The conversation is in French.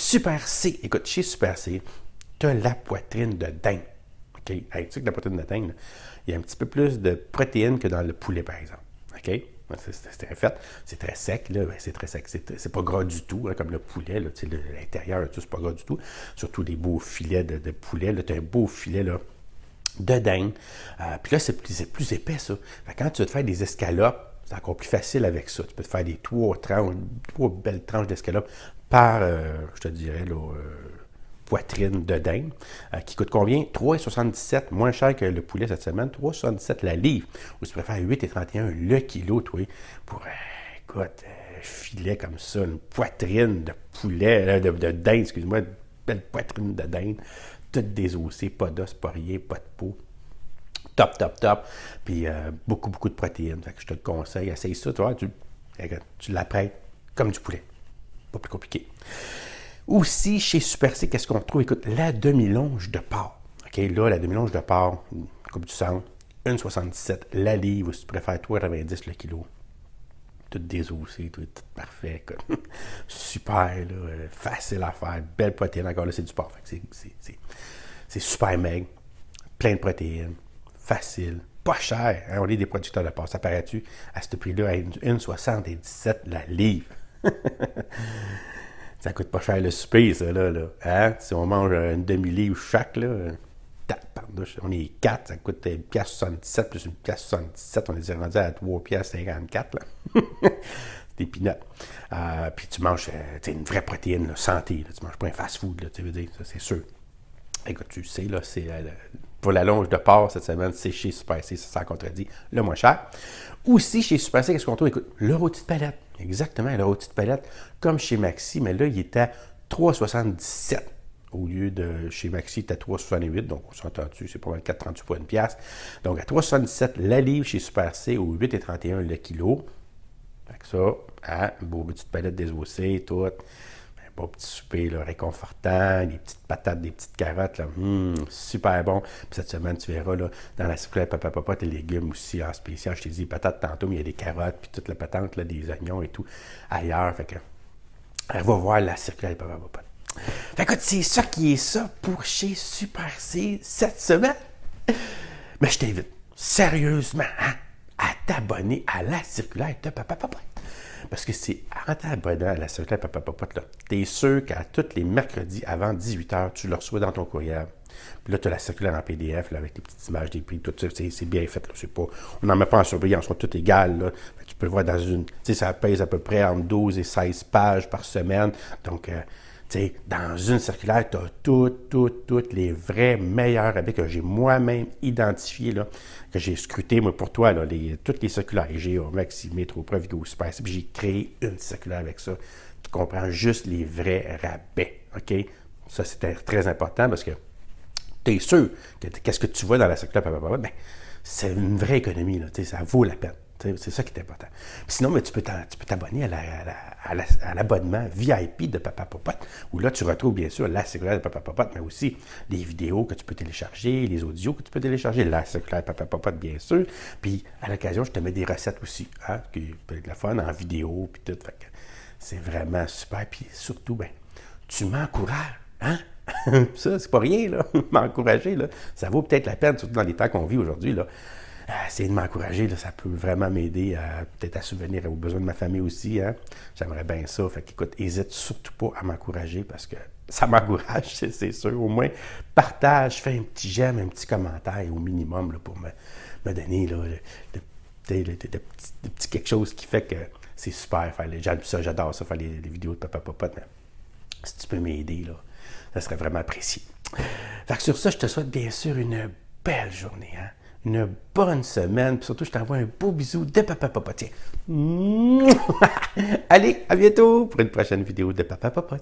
Super C, écoute, chez Super C, tu as la poitrine de dingue. OK? tu sais que la poitrine de dingue, il y a un petit peu plus de protéines que dans le poulet, par exemple. OK? C'est fait. C'est très sec, là. Ben, c'est très sec. C'est pas gras du tout, hein, comme le poulet, L'intérieur, tout, c'est pas gras du tout. Surtout des beaux filets de, poulet, là. as un beau filet, de dingue, euh, puis là, c'est plus, épais, ça. quand tu veux te faire des escalopes, c'est encore plus facile avec ça. Tu peux te faire des trois tranches, trois belles tranches d'escalopes par, euh, je te dirais, euh, poitrine de dinde, euh, qui coûte combien? 3,77, moins cher que le poulet cette semaine, 3,77 la livre, ou si tu préfères 8,31 le kilo, toi, pour, écoute, filet comme ça, une poitrine de poulet, de, de dinde, excuse-moi, belle poitrine de dinde, toute désossée, pas d'os, pas rien, pas de peau. Top, top, top. Puis beaucoup, beaucoup de protéines. Fait que je te conseille, essaye ça, tu vois, tu, tu l'apprêtes comme du poulet. Pas plus compliqué. Aussi, chez Super C, qu'est-ce qu'on trouve? Écoute, la demi-longe de porc. OK, là, la demi-longe de porc, coupe du sang, 1,77 la livre, ou si tu préfères, 3,90 le kilo. Tout désossé, tout, tout parfait. super, euh, facile à faire, belle protéine. Encore là, c'est du porc. C'est super maigre, plein de protéines, facile, pas cher. Hein, on est des producteurs de porc. Ça paraît-tu à ce prix-là, à 1,77 la livre? Ça coûte pas cher le souper, ça, là. là. Hein? Si on mange une demi-livre chaque, là, on est quatre, ça coûte 77, plus 77, on est rendu à C'est Des pinottes. Euh, puis tu manges euh, une vraie protéine, santé. tu manges pas un fast-food, tu veux dire, c'est sûr. Écoute, tu sais, là, c'est euh, pour la longe de porc cette semaine, c'est chez Super C, ça, contredit le moins cher. Aussi, chez Super C, qu'est-ce qu'on trouve? Écoute, le rôti de palette. Exactement, le rôti de palette, comme chez Maxi, mais là, il est à 3,77 au lieu de chez Maxi, il est à 3,68, donc on s'entend dessus, c'est pas 4,38 pour une pièce. Donc à 3,77 la livre chez Super C au 8,31 le kilo. Fait que ça, hein, beau petite palette des OC, tout. Bon petit souper réconfortant, des petites patates, des petites carottes, là, hmm, super bon. Puis cette semaine, tu verras, là, dans la circulaire papa, papa, tes légumes aussi en spécial. Je t'ai dit, patates tantôt, mais il y a des carottes, puis toute la patente, là, des oignons et tout ailleurs. Fait que, elle va voir la circulaire, papa, papa. Fait que, c'est ça qui est ça pour chez Super C cette semaine. Mais je t'invite, sérieusement, hein, à t'abonner à la circulaire de papa, papa. Parce que c'est en à la circulaire Papa là, t'es sûr qu'à tous les mercredis avant 18h, tu le reçois dans ton courriel. Puis là, tu as la circulaire en PDF là, avec les petites images des prix, tout ça. C'est bien fait. Là, pas, on n'en met pas en surveillance, on sera tout égal. tu peux le voir dans une. Tu sais, ça pèse à peu près entre 12 et 16 pages par semaine. Donc, euh, dans une circulaire, tu as toutes, toutes, toutes les vrais meilleurs rabais que j'ai moi-même identifiés, là, que j'ai scruté moi, pour toi, là, les, toutes les circulaires, au Maxi, Métro, Provigo, Super, j'ai créé une circulaire avec ça Tu comprends juste les vrais rabais. OK? Ça, c'est très important parce que tu es sûr que qu'est-ce que tu vois dans la circulaire, ben, c'est une vraie économie, là, ça vaut la peine. C'est ça qui est important. sinon, mais tu peux t'abonner à l'abonnement VIP de Papa Popote, où là, tu retrouves bien sûr la circulaire de Papa Popote, mais aussi les vidéos que tu peux télécharger, les audios que tu peux télécharger, la circulaire de Papa Popote, bien sûr. Puis à l'occasion, je te mets des recettes aussi, hein, qui peut être la fun en vidéo, puis tout. C'est vraiment super. Puis surtout, ben, tu m'encourages, hein? ça, c'est pas rien, là. M'encourager, Ça vaut peut-être la peine, surtout dans les temps qu'on vit aujourd'hui, là essayez de m'encourager, ça peut vraiment m'aider à peut-être à souvenir aux besoins de ma famille aussi. Hein? J'aimerais bien ça. Fait qu'écoute, hésite surtout pas à m'encourager parce que ça m'encourage, c'est sûr. Au moins, partage, fais un petit j'aime, un petit commentaire au minimum pour me, donner là, le, petit, quelque chose qui fait que c'est super faire les ça, j'adore ça, faire les, vidéos de papa papa. si tu peux m'aider, là, ça serait vraiment apprécié. Fait que sur ça, je te souhaite bien sûr une belle journée. Hein? une bonne semaine. surtout, je t'envoie un beau bisou de Papa Popotier. Allez, à bientôt pour une prochaine vidéo de Papa papa